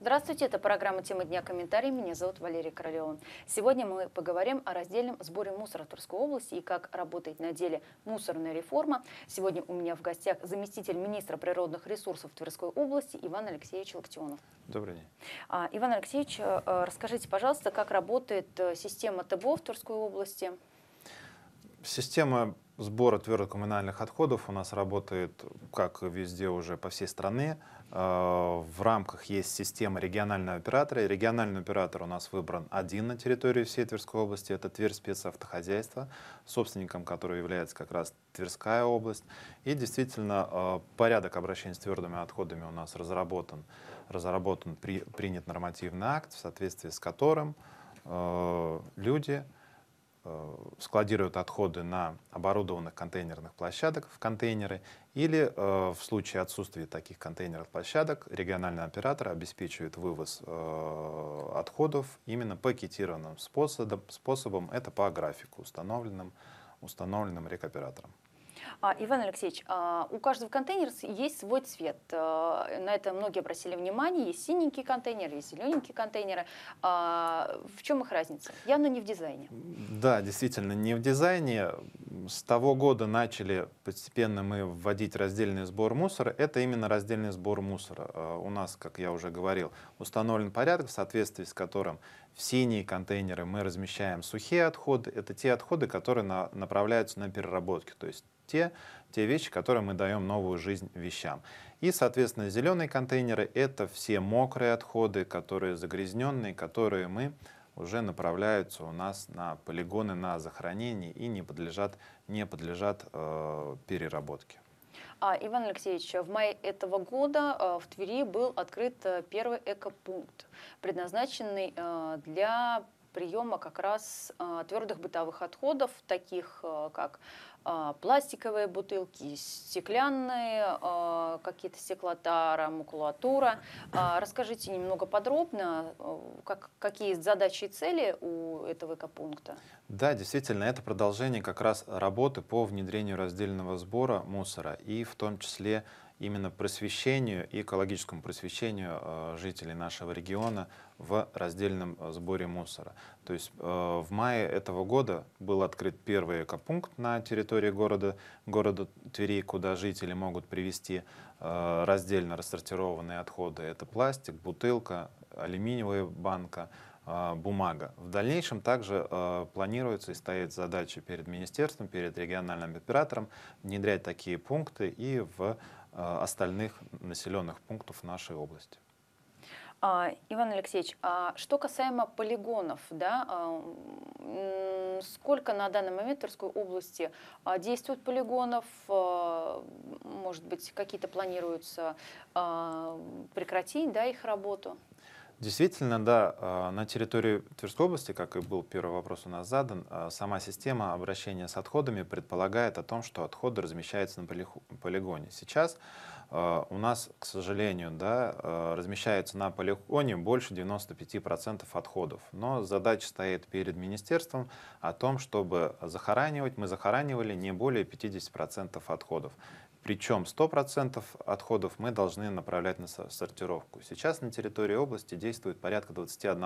Здравствуйте, это программа «Тема дня. Комментарий». Меня зовут Валерия Королева. Сегодня мы поговорим о раздельном сборе мусора Тверской области и как работает на деле мусорная реформа. Сегодня у меня в гостях заместитель министра природных ресурсов Тверской области Иван Алексеевич Локтионов. Добрый день. А, Иван Алексеевич, э, э, расскажите, пожалуйста, как работает э, система ТБО в Тверской области – Система сбора твердых коммунальных отходов у нас работает, как везде уже по всей стране. Э, в рамках есть система регионального оператора. региональный оператор у нас выбран один на территории всей Тверской области. Это Тверь спецавтохозяйство, собственником которого является как раз Тверская область. И действительно э, порядок обращения с твердыми отходами у нас разработан, разработан при, принят нормативный акт, в соответствии с которым э, люди Э, складируют отходы на оборудованных контейнерных площадках в контейнеры или э, в случае отсутствия таких контейнерных площадок региональный оператор обеспечивает вывоз э, отходов именно пакетированным способом, способом, это по графику, установленным, установленным рекоператором. А Иван Алексеевич, а, у каждого контейнера есть свой цвет. А, на это многие обратили внимание. Есть синенькие контейнеры, есть зелененькие контейнеры. А, в чем их разница? Явно не в дизайне. Да, действительно, не в дизайне. С того года начали постепенно мы вводить раздельный сбор мусора. Это именно раздельный сбор мусора. У нас, как я уже говорил, установлен порядок, в соответствии с которым в синие контейнеры мы размещаем сухие отходы. Это те отходы, которые на, направляются на переработки, то есть те, те вещи, которые мы даем новую жизнь вещам. И, соответственно, зеленые контейнеры — это все мокрые отходы, которые загрязненные, которые мы уже направляются у нас на полигоны на захоронение и не подлежат, не подлежат э, переработке. А Иван Алексеевич, в мае этого года а, в Твери был открыт э, первый экопункт, предназначенный э, для приема как раз а, твердых бытовых отходов, таких а, как а, пластиковые бутылки, стеклянные, какие-то стеклотара, макулатура. Расскажите немного подробно, как, какие задачи и цели у этого экопункта? Да, действительно, это продолжение как раз работы по внедрению раздельного сбора мусора и в том числе именно просвещению и экологическому просвещению э, жителей нашего региона в раздельном э, сборе мусора. То есть э, в мае этого года был открыт первый экопункт на территории города, города Твери, куда жители могут привести раздельно рассортированные отходы. Это пластик, бутылка, алюминиевая банка, бумага. В дальнейшем также э, планируется и стоит задача перед министерством, перед региональным оператором внедрять такие пункты и в Э, остальных населенных пунктов нашей области. А, Иван Алексеевич, а что касаемо полигонов, да, а, сколько на данный момент в Тверской области а, действует полигонов, может быть, какие-то планируются прекратить да, их работу? Действительно, да, а, на территории Тверской области, как и был первый вопрос у нас задан, а, сама система обращения с отходами предполагает о том, что отходы размещаются на полигоне. Сейчас а, у нас, к сожалению, да, размещается на полигоне больше 95% отходов. Но задача стоит перед министерством о том, чтобы захоранивать, мы захоранивали не более 50% отходов. Причем 100% отходов мы должны направлять на сортировку. Сейчас на территории области действует порядка 21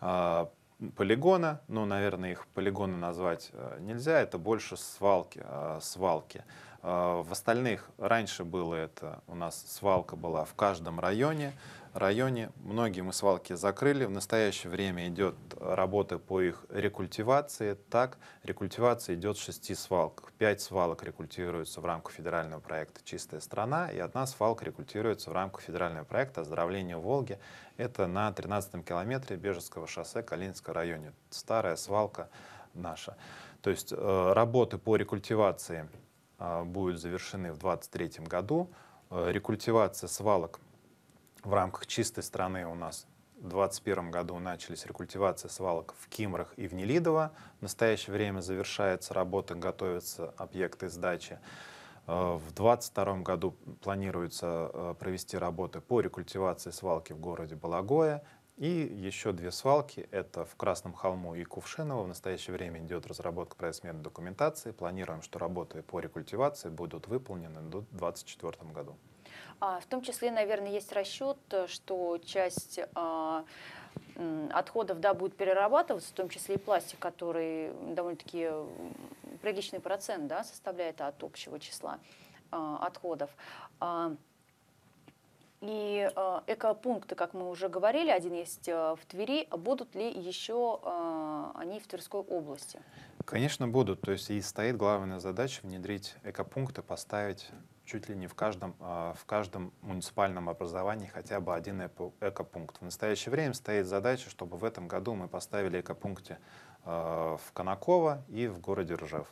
а, полигона. Ну, наверное, их полигоны назвать э, нельзя, это больше свалки. А, свалки. А, в остальных раньше было это, у нас свалка была в каждом районе, районе. Многие мы свалки закрыли. В настоящее время идет работа по их рекультивации. Так, рекультивация идет в шести свалок. Пять свалок рекультируются в рамках федерального проекта «Чистая страна», и одна свалка рекультируется в рамках федерального проекта «Оздоровление Волги». Это на 13-м километре Бежецкого шоссе Калининского районе. Старая свалка наша. То есть э, работы по рекультивации э, будут завершены в 2023 году. Э, рекультивация свалок в рамках чистой страны у нас в 2021 году начались рекультивация свалок в Кимрах и в Нелидово. В настоящее время завершается работа, готовятся объекты сдачи. Э, в 2022 году планируется э, провести работы по рекультивации свалки в городе Балагое И еще две свалки, это в Красном Холму и Кувшиново. В настоящее время идет разработка проектной документации. Планируем, что работы по рекультивации будут выполнены до 2024 году. А, в том числе, наверное, есть расчет, что часть а, отходов да, будет перерабатываться, в том числе и пластик, который довольно-таки приличный процент да, составляет от общего числа а, отходов. И экопункты, как мы уже говорили, один есть в Твери. Будут ли еще они в Тверской области? Конечно, будут. То есть и стоит главная задача внедрить экопункты, поставить чуть ли не в каждом, а, в каждом муниципальном образовании хотя бы один экопункт. В настоящее время стоит задача, чтобы в этом году мы поставили экопункте а, в Конаково и в городе Ржев.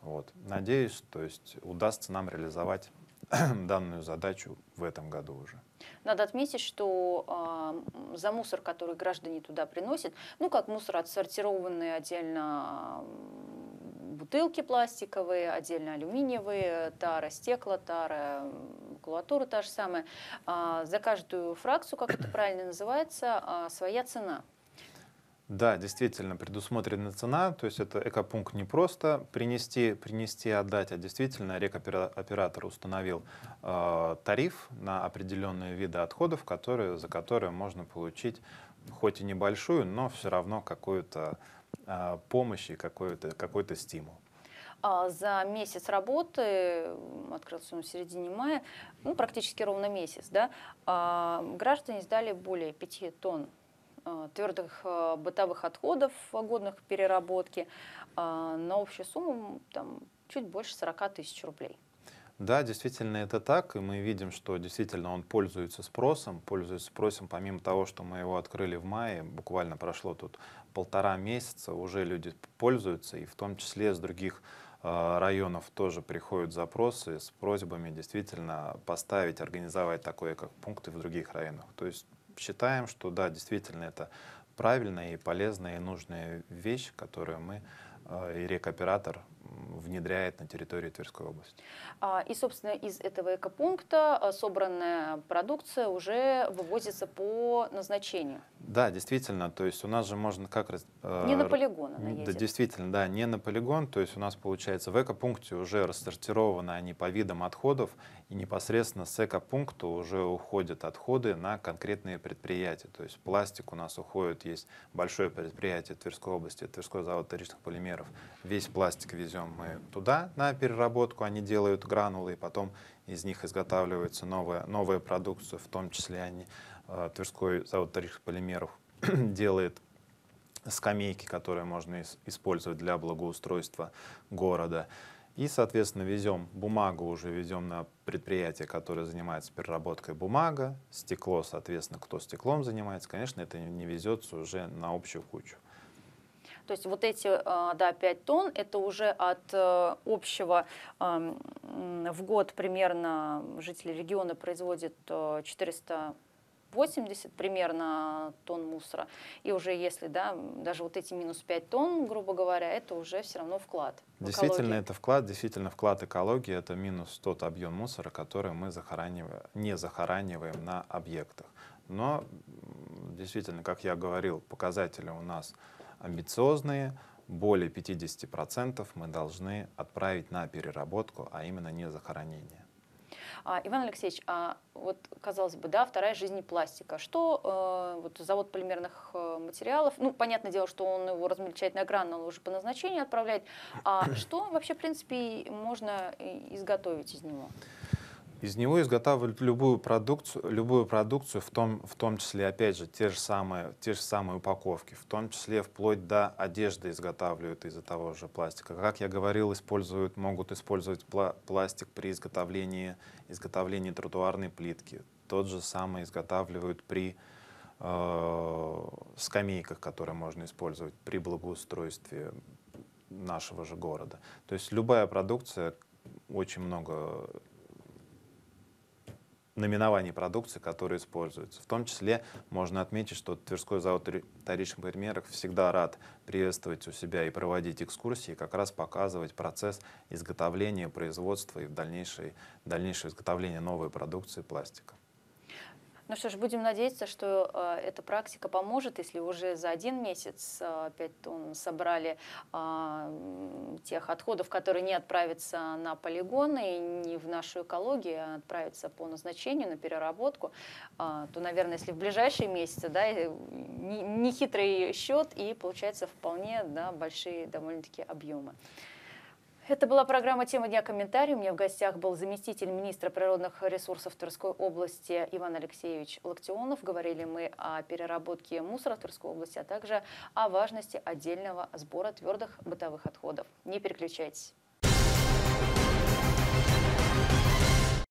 Вот. Надеюсь, то есть удастся нам реализовать данную задачу в этом году уже. Надо отметить, что э, за мусор, который граждане туда приносят, ну как мусор отсортированный отдельно бутылки пластиковые, отдельно алюминиевые, тара, стекло, тара, макулатура та же самая. А, за каждую фракцию, как это правильно называется, а, своя цена. Да, действительно, предусмотрена цена, то есть это экопункт не просто принести, принести, отдать, а действительно рекоператор установил э, тариф на определенные виды отходов, которые, за которые можно получить хоть и небольшую, но все равно какую-то а, помощи, какой-то какой -то стимул. А, за месяц работы, открылся он в середине мая, ну, практически ровно месяц, да, а, граждане сдали более 5 тонн твердых бытовых отходов, годных к переработке, на общую сумму там, чуть больше 40 тысяч рублей. Да, действительно это так, и мы видим, что действительно он пользуется спросом, пользуется спросом, помимо того, что мы его открыли в мае, буквально прошло тут полтора месяца, уже люди пользуются, и в том числе с других э, районов тоже приходят запросы с просьбами действительно поставить, организовать такое, как пункты в других районах. То есть считаем, что да, действительно это правильная и полезная и нужная вещь, которую мы э, и рекоператор внедряет на территории Тверской области. А, и, собственно, из этого экопункта а, собранная продукция уже вывозится по назначению. Да, действительно. То есть у нас же можно как раз... Э, не на полигон она едет. Да, действительно, да, не на полигон. То есть у нас, получается, в экопункте уже рассортированы они по видам отходов и непосредственно с эко-пункта уже уходят отходы на конкретные предприятия. То есть пластик у нас уходит, есть большое предприятие Тверской области, Тверской завод вторичных полимеров. Весь пластик везем мы туда на переработку, они делают гранулы, и потом из них изготавливается новая, новая продукция, в том числе они, э, Тверской завод вторичных полимеров делает скамейки, которые можно использовать для благоустройства города. И, соответственно, везем бумагу, уже везем на предприятие, которое занимается переработкой бумага, стекло, соответственно, кто стеклом занимается, конечно, это не везется уже на общую кучу. То есть вот эти э, да, 5 тонн, это уже от э, общего эм, в год примерно жители региона производят 400 э, 80 примерно тонн мусора. И уже если, да, даже вот эти минус 5 тонн, грубо говоря, это уже все равно вклад. Действительно, это вклад, действительно, вклад экологии это минус тот объем мусора, который мы захораниваем, не захораниваем на объектах. Но действительно, как я говорил, показатели у нас амбициозные, более 50% мы должны отправить на переработку, а именно не захоронение. А, Иван Алексеевич, а вот, казалось бы, да, вторая жизнь пластика. Что э, вот завод полимерных э, материалов, ну, понятное дело, что он его размельчает на гран, он уже по назначению отправляет. А что вообще, в принципе, можно э, изготовить из него? Из него изготавливают любую продукцию, любую продукцию в, том, в том числе, опять же, те же, самые, те же самые упаковки, в том числе вплоть до одежды изготавливают из-за того же пластика. Как я говорил, используют, могут использовать пла пластик при изготовлении, изготовлении тротуарной плитки. Тот же самый изготавливают при э, скамейках, которые можно использовать при благоустройстве нашего же города. То есть любая продукция, очень много наименований продукции, которые используются. В том числе можно отметить, что Тверской завод вторичных примерок всегда рад приветствовать у себя и проводить экскурсии, как раз показывать процесс изготовления, производства и в дальнейшее, дальнейшее изготовление новой продукции пластика. Ну что ж, будем надеяться, что э, эта практика поможет, если уже за один месяц э, 5 тонн собрали э, тех отходов, которые не отправятся на полигоны не в нашу экологию, а отправятся по назначению на переработку, э, то, наверное, если в ближайшие месяцы, да, нехитрый не счет и получается вполне да, большие довольно-таки объемы. Это была программа «Тема дня. Комментарий». У меня в гостях был заместитель министра природных ресурсов Тверской области Иван Алексеевич Локтионов. Говорили мы о переработке мусора в Тверской области, а также о важности отдельного сбора твердых бытовых отходов. Не переключайтесь.